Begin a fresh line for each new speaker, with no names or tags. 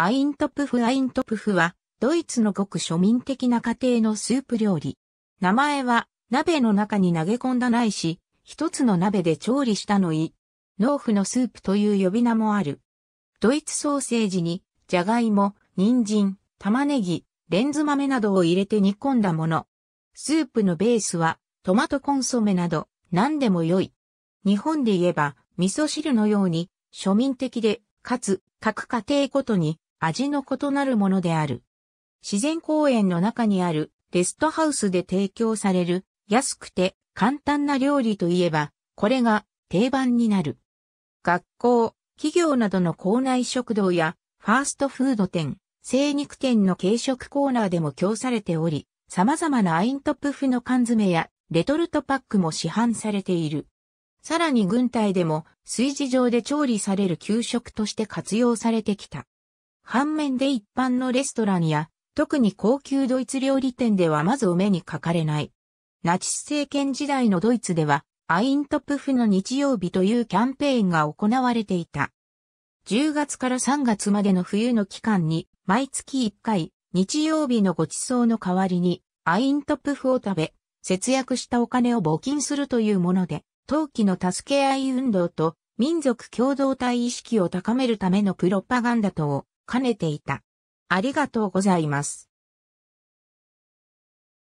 アイントプフアイントプフは、ドイツのごく庶民的な家庭のスー
プ料理。名前は、鍋の中に投げ込んだないし、一つの鍋で調理したのい。農夫のスープという呼び名もある。ドイツソーセージに、じゃがいも、人参、玉ねぎ、レンズ豆などを入れて煮込んだもの。スープのベースは、トマトコンソメなど、何でも良い。日本で言えば、味噌汁のように、庶民的で、かつ、各家庭ごとに味の異なるものである。自然公園の中にあるレストハウスで提供される安くて簡単な料理といえば、これが定番になる。学校、企業などの校内食堂やファーストフード店、精肉店の軽食コーナーでも供されており、様々なアイントプフの缶詰やレトルトパックも市販されている。さらに軍隊でも炊事場で調理される給食として活用されてきた。反面で一般のレストランや、特に高級ドイツ料理店ではまずお目にかかれない。ナチス政権時代のドイツでは、アイントプフの日曜日というキャンペーンが行われていた。10月から3月までの冬の期間に、毎月1回、日曜日のご馳走の代わりに、アイントプフを食べ、節約したお金を募金するというもので、陶器の助け合い運動と民族共同体意識を高めるためのプロパガンダと
兼ねていた。ありがとうございます。